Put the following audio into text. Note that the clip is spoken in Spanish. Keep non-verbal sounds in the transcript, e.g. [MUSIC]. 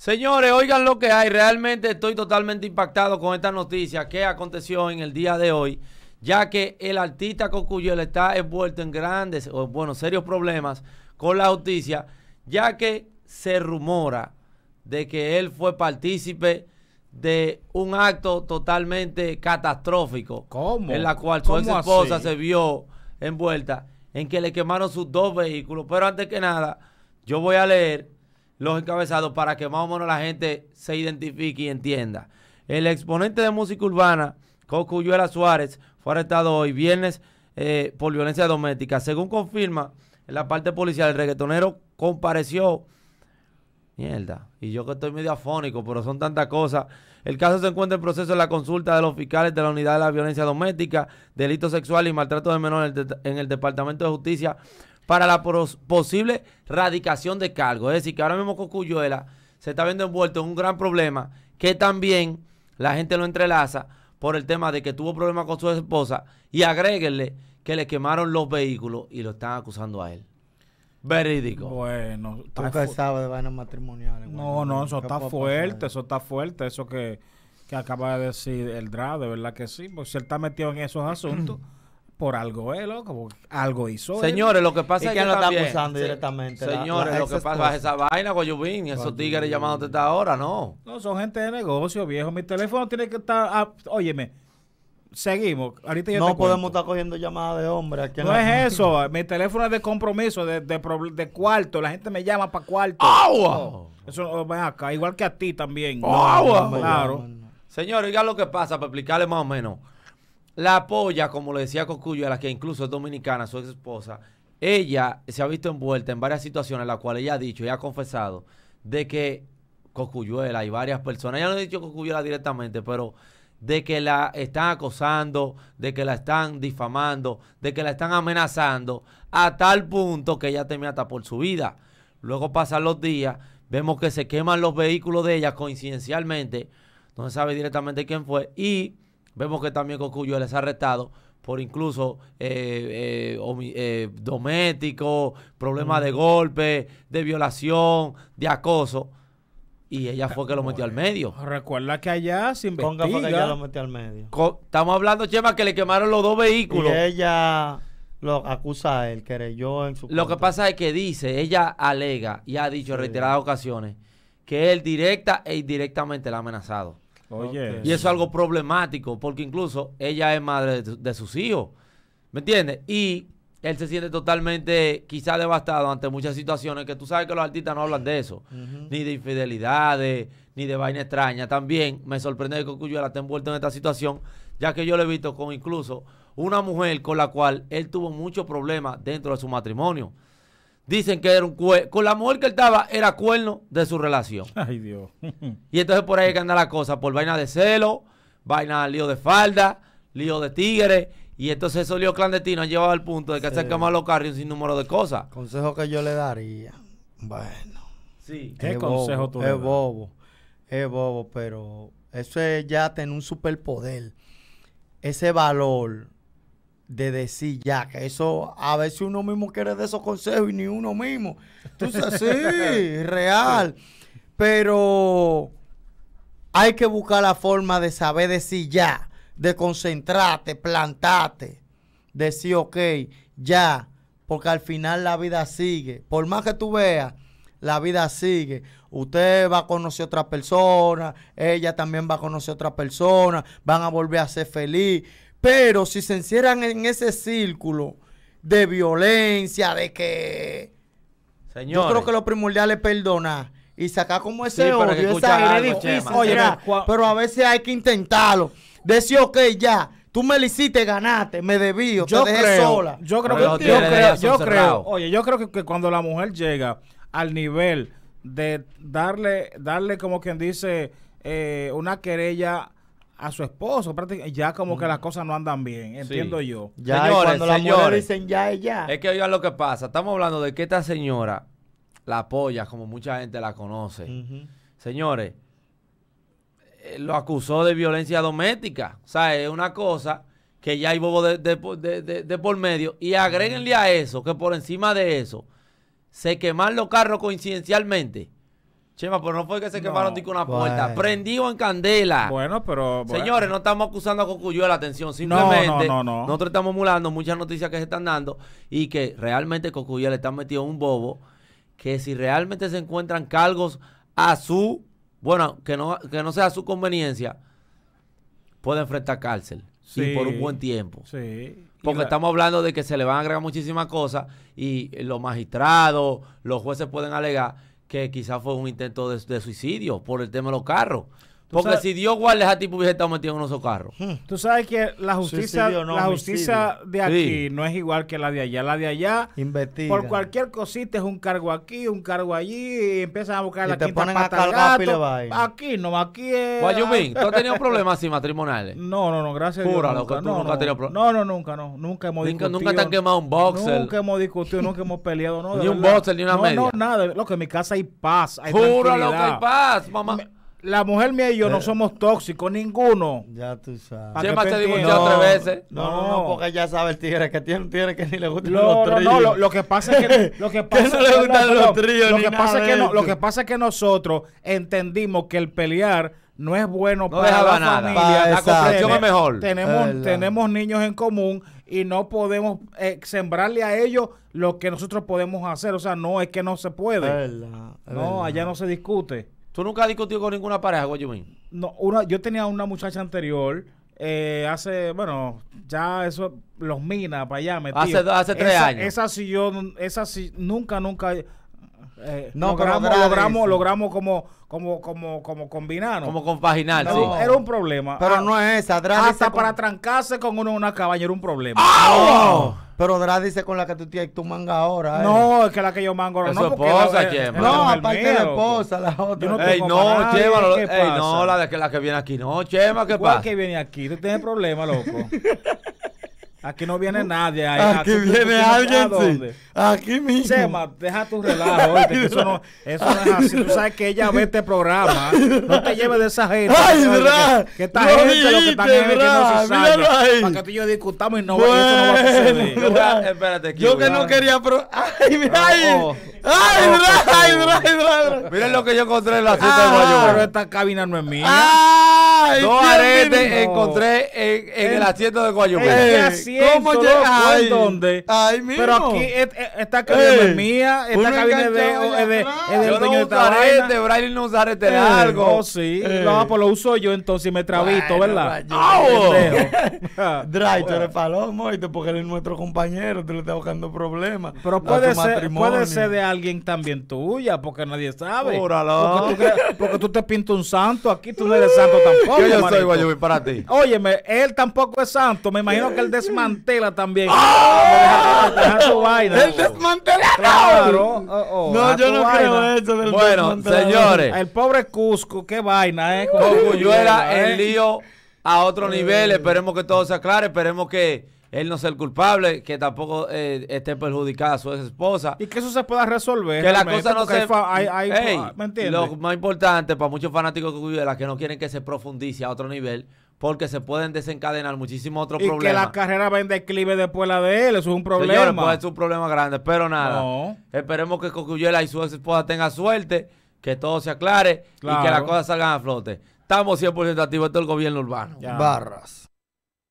Señores, oigan lo que hay. Realmente estoy totalmente impactado con esta noticia que aconteció en el día de hoy, ya que el artista Cocuyel está envuelto en grandes, o bueno, serios problemas con la justicia, ya que se rumora de que él fue partícipe de un acto totalmente catastrófico. ¿Cómo? En la cual su esposa se vio envuelta en que le quemaron sus dos vehículos. Pero antes que nada, yo voy a leer los encabezados para que más o menos la gente se identifique y entienda. El exponente de música urbana, Cocuyuela Suárez, fue arrestado hoy viernes eh, por violencia doméstica. Según confirma la parte policial, el reggaetonero compareció. Mierda, y yo que estoy medio afónico, pero son tantas cosas. El caso se encuentra en proceso de la consulta de los fiscales de la Unidad de la Violencia Doméstica, delitos sexuales y Maltrato de Menores en el Departamento de Justicia para la posible radicación de cargo. Es decir, que ahora mismo Cocuyuela se está viendo envuelto en un gran problema que también la gente lo entrelaza por el tema de que tuvo problemas con su esposa y agréguenle que le quemaron los vehículos y lo están acusando a él. Verídico. Bueno, de vainas matrimoniales. No, no, eso está fuerte, eso está fuerte, eso que, que acaba de decir el DRA, de verdad que sí, porque si él está metido en esos asuntos por algo, ¿eh, loco? algo hizo. Señores, lo que pasa es, que, no está directamente. Señores, lo que pasa es esa vaina, esos tigres tigres llamándote hasta ahora, no. No, son gente de negocio, viejo. Mi teléfono tiene que estar. óyeme. Seguimos. Ahorita no podemos estar cogiendo llamadas de hombre. Aquí no es eso. Mi teléfono es de compromiso, de, de, cuarto. La gente me llama para cuarto. ¡Agua! Eso oh, ven acá. Igual que a ti también. ¡Agua! claro. Señor, oiga lo que pasa para explicarle más o menos. La apoya, como le decía Cocuyuela, que incluso es dominicana, su ex esposa, ella se ha visto envuelta en varias situaciones en las cuales ella ha dicho y ha confesado de que Cocuyuela y varias personas, ya no ha dicho Cocuyuela directamente, pero de que la están acosando, de que la están difamando, de que la están amenazando, a tal punto que ella teme hasta por su vida. Luego pasan los días, vemos que se queman los vehículos de ella coincidencialmente, no se sabe directamente quién fue, y Vemos que también Cocuyo les ha arrestado por incluso eh, eh, eh, doméstico, problemas de golpe, de violación, de acoso. Y ella fue que lo metió al medio. Recuerda que allá se investiga. Ponga ella lo metió al medio. Estamos hablando, Chema, que le quemaron los dos vehículos. Y ella lo acusa a él, querelló en su Lo que pasa es que dice, ella alega y ha dicho en reiteradas ocasiones que él directa e indirectamente la ha amenazado. Y eso es algo problemático, porque incluso ella es madre de, sus hijos. ¿Me entiendes? Y él se siente totalmente quizá devastado ante muchas situaciones que tú sabes que los artistas no hablan de eso, ni de infidelidades, ni de vaina extraña. También me sorprende que la esté envuelto en esta situación, ya que yo lo he visto con incluso una mujer con la cual él tuvo muchos problemas dentro de su matrimonio dicen que era un cuerno. Con la mujer que él estaba, era cuerno de su relación. Ay, Dios. y entonces por ahí que anda la cosa, por vaina de celo, vaina lío de falda, lío de tigre. Y entonces esos líos clandestinos han llevado al punto de que sí. se han los carros sin número de cosas. Consejo que yo le daría. Bueno. Sí. ¿Qué consejo bobo, Es bobo. Es bobo, pero eso es ya tener un superpoder. Ese valor de decir ya, que eso a veces uno mismo quiere de esos consejos y ni uno mismo. Entonces, sí, [LAUGHS] real. Pero hay que buscar la forma de saber decir ya, de concentrarte, plantarte, decir ok, ya, porque al final la vida sigue. Por más que tú veas, la vida sigue. Usted va a conocer otra persona, ella también va a conocer otra persona, van a volver a ser feliz pero si se encierran en ese círculo de violencia, de que... señor, Yo creo que lo primordial es perdonar y sacar como ese odio, esa es difícil. pero a veces hay que intentarlo. Decir, ok, ya, tú me lo hiciste, ganaste, me debí, yo te sola. Yo creo que, yo cuando la mujer llega al nivel de darle, darle como quien dice, eh, una querella a su esposo. prácticamente, Ya como que las mm. cosas no andan bien, entiendo yo. Ya señores, cuando señores, dicen ya es ya. Es que oigan lo que pasa. Estamos hablando de que esta señora la apoya, como mucha gente la conoce. Señores, eh, lo acusó de violencia doméstica. O sea, es una cosa que ya hay bobo de, por medio. Y agréguenle a eso, que por encima de eso, se queman los carros coincidencialmente Chema, pero no fue que se quemaron con una puerta. Prendido en candela. Bueno, pero. Señores, no estamos acusando a Cocuyuela, la atención. Simplemente. No, nosotros estamos emulando muchas noticias que se están dando y que realmente le está metido un bobo. Que si realmente se encuentran cargos a su. Bueno, que no, que no sea a su conveniencia, puede enfrentar cárcel. Sí, y por un buen tiempo. Sí. Porque estamos hablando de que se le van a agregar muchísimas cosas y los magistrados, los jueces pueden alegar que quizás fue un intento de, suicidio por el tema de los carros. Porque si Dios guarda a tipo hubiese estado metido en esos carros. Hmm. Tú sabes que la justicia, la justicia de aquí no es igual que la de allá. La de allá, por cualquier cosita es un cargo aquí, un cargo allí, y empiezan a buscar la te quinta pata gato. Aquí no, aquí es. Eh, Guayumín, ¿tú has tenido [LAUGHS] problemas así matrimoniales? No, no, no, gracias a Dios. Que tú no, nunca no, has tenido problemas. No, no, nunca, no. Nunca hemos discutido. Nunca te han quemado un boxer. Nunca hemos discutido, nunca hemos peleado. No, [LAUGHS] ni un boxer, ni una media. No, nada. Lo que en mi casa hay paz. Hay Júralo que hay paz, mamá la mujer mía y yo no eh. somos tóxicos, ninguno. Ya tú sabes. Siempre te no, tres veces. No, no, porque ya sabe el tigre que tiene un que ni le gustan los tríos. No, no, lo, que pasa es que. Lo que, pasa, no le gustan los lo que pasa es que no, [LAUGHS] Lo que pasa es que nosotros entendimos que el pelear no es bueno para la nada. familia. la comprensión es mejor. Tenemos, tenemos niños en común y no podemos eh, sembrarle a ellos lo que nosotros podemos hacer. O sea, no es que no se puede. No, allá no se discute. ¿Tú nunca has discutido con ninguna pareja, Guayumín? No, una, yo tenía una muchacha anterior. Eh, hace, bueno, ya eso, los minas para allá metido. Hace, hace tres años. Esa sí yo, esa sí, nunca, nunca. Eh, no, logramos, logramos, como, como, como, como combinarnos. Como compaginar, no, sí. Era un problema. Pero ah, no es esa, Hasta para trancarse con uno en una cabaña era un problema. ¡Oh! Pero Dra dice con la que tú tienes tu manga ahora. Eh". No, es que la que yo mango ahora. No, esposa, la, eh, No, aparte de esposa, la otra. no ey, no, llévalo. Ey, no, la de que la que viene aquí. No, Chema, ¿qué ¿Cuál pasa? que viene aquí? Tú tienes problema loco. [LAUGHS] Aquí no viene nadie. Aquí, viene alguien. Aquí mismo. Sema, deja tu relajo. Oíste, eso no, eso no es así. Tú sabes que ella ve este programa. No te lleves de esa gente. Ay, ¿verdad? Que, que esta gente dijiste, lo que están metiendo ahí. Para que tú y yo discutamos y no, bueno, eso no va a suceder. Yo, espérate Yo que no quería. Pro... Ay, mira Ay, ah, oh, Ay, ¿verdad? Ah, Miren lo que yo encontré en la cita de ah, baño. Pero esta cabina no es mía dos aretes encontré en, el, eh, asiento de Guayomé. ¿Cómo llegaste? ¿Dónde? Ahí mismo. Pero aquí esta cabina eh, es mía, esta cabina es de, Yo no uso arete, Brian no arete eh, algo oh, sí. No, pues lo uso yo entonces y me trabito, ¿verdad? [LAUGHS] [LAUGHS] Dry, tú eres palomo y te porque eres nuestro compañero, te lo estás buscando problemas. Pero puede ser, puede ser de alguien también tuya, porque nadie sabe. Porque tú, porque tú te pintas un santo aquí, tú no eres santo [LAUGHS] tampoco. Oye, yo soy guayubi para ti. Óyeme, él tampoco es santo. Me imagino que él desmantela también. ¡Oh! [LAUGHS] vaina. ¡El oh, oh, oh, no, yo no creo eso del Bueno, señores. El pobre Cusco, qué vaina, ¿eh? yo era el eh. lío a otro nivel. Eh. Esperemos que todo se aclare. Esperemos que él no ser culpable, que tampoco eh, esté perjudicada su su esposa. Y que eso se pueda resolver. Que la cosa no se... Hay, lo más importante para muchos fanáticos de las que no quieren que se profundice a otro nivel, porque se pueden desencadenar muchísimos otros problemas. Y que la carrera va en declive después la de él, eso es un problema. es un problema grande, pero nada. Esperemos que Cocuyela y su esposa tengan suerte, que todo se aclare y que las cosas salgan a flote. Estamos 100% activos, todo el gobierno urbano. Barras.